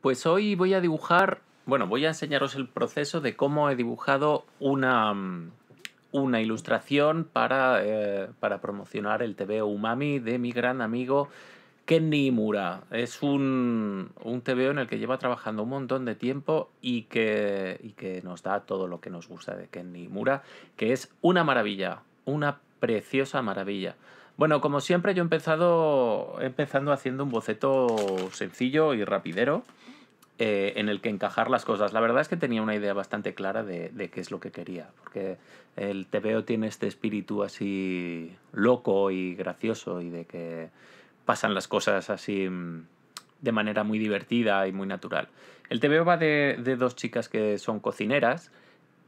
Pues hoy voy a dibujar, bueno, voy a enseñaros el proceso de cómo he dibujado una, mm, una ilustración para, eh, promocionar el TVO Umami de mi gran amigo Kenny Mura. Es un, un TVO en el que lleva trabajando un montón de tiempo y que, que nos da todo lo que nos gusta de Kenny Mura, que es una maravilla, una preciosa maravilla. Bueno, como siempre yo he empezado haciendo un boceto sencillo y rapidero. Eh, en el que encajar las cosas. La verdad es que tenía una idea bastante clara de, qué es lo que quería, porque el TVO tiene este espíritu así loco y gracioso y de que pasan las cosas así mm, de manera muy divertida y muy natural. El TVO va de, dos chicas que son cocineras,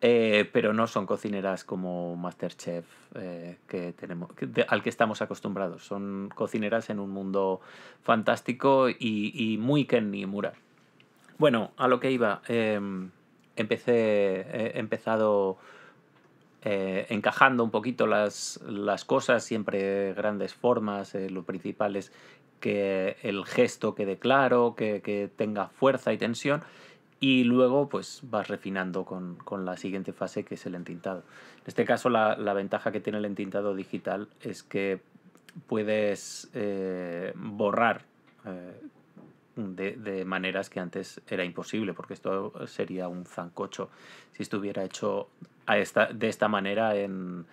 eh, pero no son cocineras como Masterchef eh, que tenemos, al que estamos acostumbrados. Son cocineras en un mundo fantástico y, y muy Ken Mura. Bueno, a lo que iba. Em, empecé, he empezado eh, encajando un poquito las, cosas, siempre grandes formas. Eh, lo principal es que el gesto quede claro, que, tenga fuerza y tensión. Y luego, pues vas refinando con, la siguiente fase que es el entintado. En este caso, la, la ventaja que tiene el entintado digital es que puedes eh, borrar de, maneras que antes era imposible, porque esto sería un zancocho si estuviera hecho de esta manera en,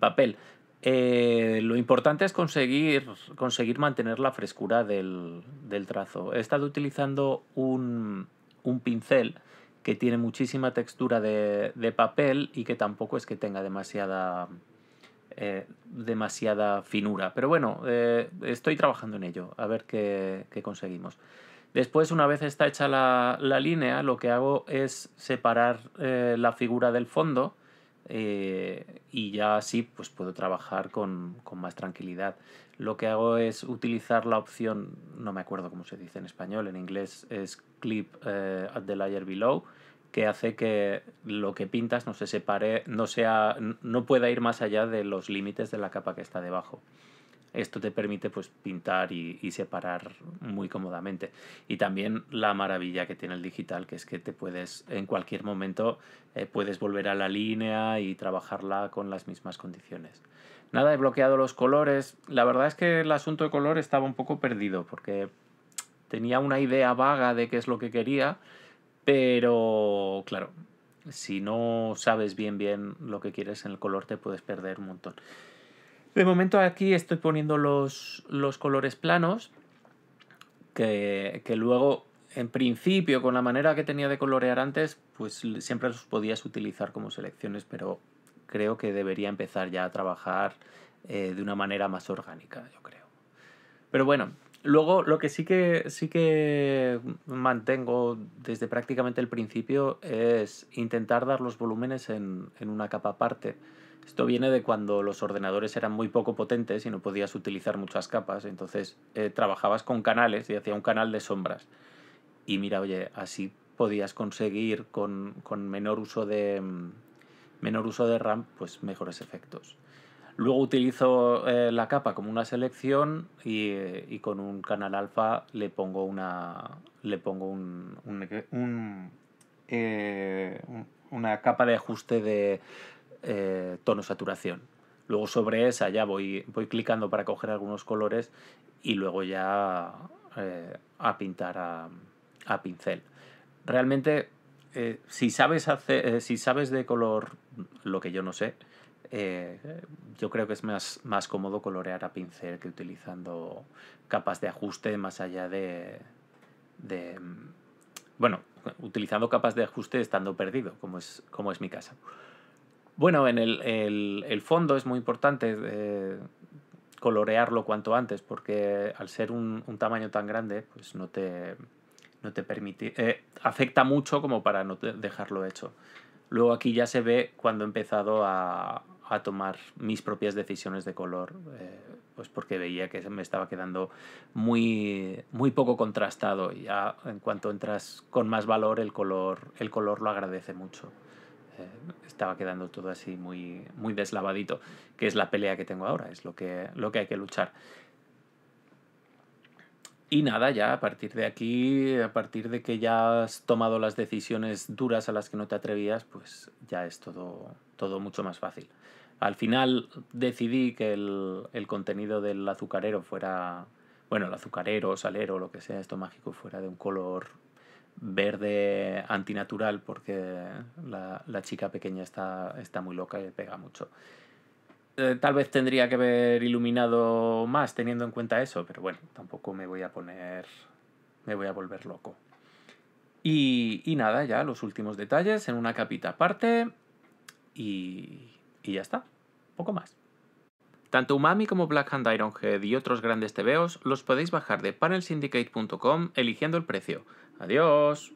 papel. Eh, lo importante es conseguir, conseguir mantener la frescura del, trazo. He estado utilizando un, pincel que tiene muchísima textura de papel y que tampoco es que tenga demasiada eh, demasiada finura. Pero bueno, eh, estoy trabajando en ello, a ver qué, conseguimos. Después, una vez está hecha la, línea, lo que hago es separar eh, la figura del fondo y ya así pues, puedo trabajar con, con, más tranquilidad. Lo que hago es utilizar la opción, no me acuerdo cómo se dice en español, en inglés es clip at the layer below, que hace que lo que pintas no se separe, no sea, no pueda ir más allá de los límites de la capa que está debajo. Esto te permite pues pintar y, separar muy cómodamente. Y también la maravilla que tiene el digital, que es que te puedes, en cualquier momento, eh, puedes volver a la línea y trabajarla con las mismas condiciones. Nada, he bloqueado los colores. La verdad es que el asunto de color estaba un poco perdido, porque tenía una idea vaga de qué es lo que quería pero, claro, si no sabes bien bien lo que quieres en el color te puedes perder un montón. De momento aquí estoy poniendo los, colores planos, que, luego en principio, con la manera que tenía de colorear antes, pues siempre los podías utilizar como selecciones, pero creo que debería empezar ya a trabajar eh, de una manera más orgánica, yo creo. Pero bueno, Luego, lo que sí que sí que mantengo desde prácticamente el principio es intentar dar los volúmenes en, una capa aparte. Esto viene de cuando los ordenadores eran muy poco potentes y no podías utilizar muchas capas, entonces eh, trabajabas con canales y hacía un canal de sombras. Y mira, oye, así podías conseguir con, menor uso de mm, menor uso de RAM, pues mejores efectos. Luego utilizo eh, la capa como una selección y, con un canal alfa le pongo una. Le pongo un. Eh, una capa de ajuste de eh, tono saturación. Luego sobre esa ya voy, voy clicando para coger algunos colores y luego ya a pintar a, pincel. Realmente, si, sabes si sabes de color lo que yo no sé, eh, yo creo que es más, más cómodo colorear a pincel que utilizando capas de ajuste más allá de, bueno, utilizando capas de ajuste estando perdido, como es, como es mi casa. Bueno, en el, fondo es muy importante eh, colorearlo cuanto antes, porque al ser un, tamaño tan grande, pues no te, no te permite. Eh, afecta mucho como para no dejarlo hecho. Luego aquí ya se ve cuando he empezado a, a tomar mis propias decisiones de color, eh, pues porque veía que me estaba quedando muy, muy poco contrastado. Ya en cuanto entras con más valor, el color, el color lo agradece mucho. Eh, estaba quedando todo así muy, muy deslavadito, que es la pelea que tengo ahora, es lo que, lo que hay que luchar. Y nada, ya a partir de aquí, a partir de que ya has tomado las decisiones duras a las que no te atrevías, pues ya es todo, todo mucho más fácil. Al final decidí que el, contenido del azucarero fuera, bueno, el azucarero, salero, lo que sea, esto mágico, fuera de un color verde antinatural porque la, chica pequeña está, está muy loca y pega mucho. Eh, tal vez tendría que haber iluminado más teniendo en cuenta eso, pero bueno, tampoco me voy a poner, me voy a volver loco. Y, y nada, ya los últimos detalles en una capita aparte y, y ya está, poco más. Tanto Umami como Black Hand Ironhead y otros grandes TVOs los podéis bajar de panelsyndicate.com eligiendo el precio. ¡Adiós!